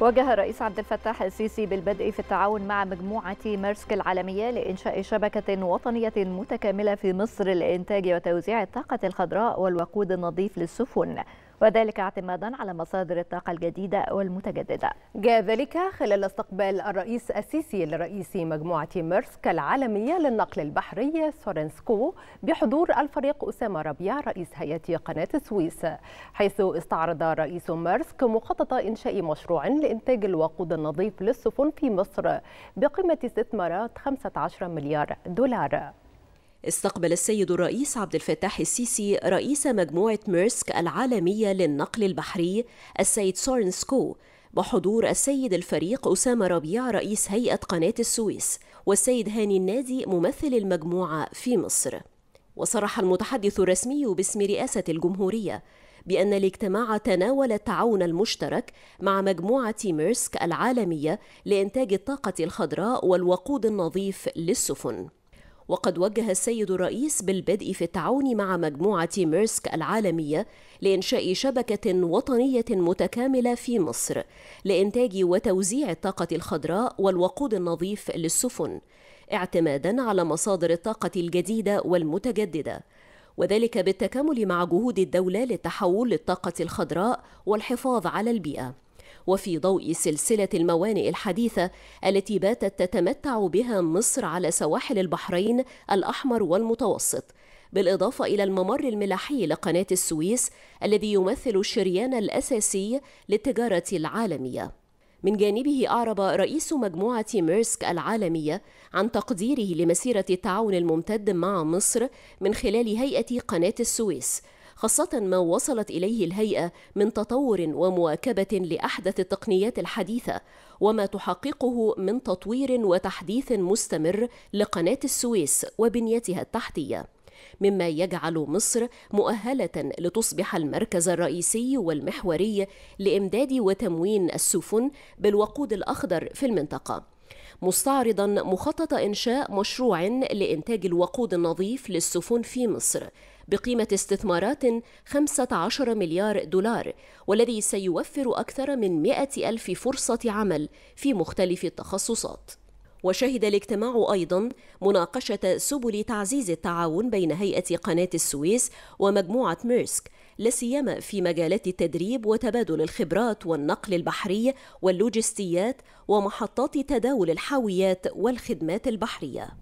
وجه الرئيس عبد الفتاح السيسي بالبدء في التعاون مع مجموعة ميرسك العالمية لإنشاء شبكة وطنية متكاملة في مصر لإنتاج وتوزيع الطاقة الخضراء والوقود النظيف للسفن وذلك اعتمادا على مصادر الطاقة الجديدة والمتجددة جاء ذلك خلال استقبال الرئيس السيسي لرئيس مجموعة ميرسك العالمية للنقل البحري سورنسكو بحضور الفريق أسامة ربيع رئيس هيئة قناة السويس حيث استعرض رئيس ميرسك مخطط إنشاء مشروع لإنتاج الوقود النظيف للسفن في مصر بقيمة استثمارات 15 مليار دولار استقبل السيد الرئيس عبد الفتاح السيسي رئيس مجموعة ميرسك العالمية للنقل البحري السيد سورن سكو بحضور السيد الفريق أسامة ربيع رئيس هيئة قناة السويس والسيد هاني النادي ممثل المجموعة في مصر وصرح المتحدث الرسمي باسم رئاسة الجمهورية بأن الاجتماع تناول التعاون المشترك مع مجموعة ميرسك العالمية لإنتاج الطاقة الخضراء والوقود النظيف للسفن وقد وجه السيد الرئيس بالبدء في التعاون مع مجموعة ميرسك العالمية لإنشاء شبكة وطنية متكاملة في مصر لإنتاج وتوزيع الطاقة الخضراء والوقود النظيف للسفن اعتمادا على مصادر الطاقة الجديدة والمتجددة وذلك بالتكامل مع جهود الدولة للتحول للطاقة الخضراء والحفاظ على البيئة وفي ضوء سلسلة الموانئ الحديثة التي باتت تتمتع بها مصر على سواحل البحرين الأحمر والمتوسط بالإضافة إلى الممر الملاحي لقناة السويس الذي يمثل الشريان الأساسي للتجارة العالمية من جانبه أعرب رئيس مجموعة ميرسك العالمية عن تقديره لمسيرة التعاون الممتد مع مصر من خلال هيئة قناة السويس خاصة ما وصلت إليه الهيئة من تطور ومواكبة لأحدث التقنيات الحديثة وما تحققه من تطوير وتحديث مستمر لقناة السويس وبنيتها التحتية مما يجعل مصر مؤهلة لتصبح المركز الرئيسي والمحوري لإمداد وتموين السفن بالوقود الأخضر في المنطقة مستعرضا مخطط إنشاء مشروع لإنتاج الوقود النظيف للسفن في مصر بقيمة استثمارات 15 مليار دولار والذي سيوفر أكثر من 100 ألف فرصة عمل في مختلف التخصصات وشهد الاجتماع أيضا مناقشة سبل تعزيز التعاون بين هيئة قناة السويس ومجموعة ميرسك لاسيما في مجالات التدريب وتبادل الخبرات والنقل البحري واللوجستيات ومحطات تداول الحاويات والخدمات البحرية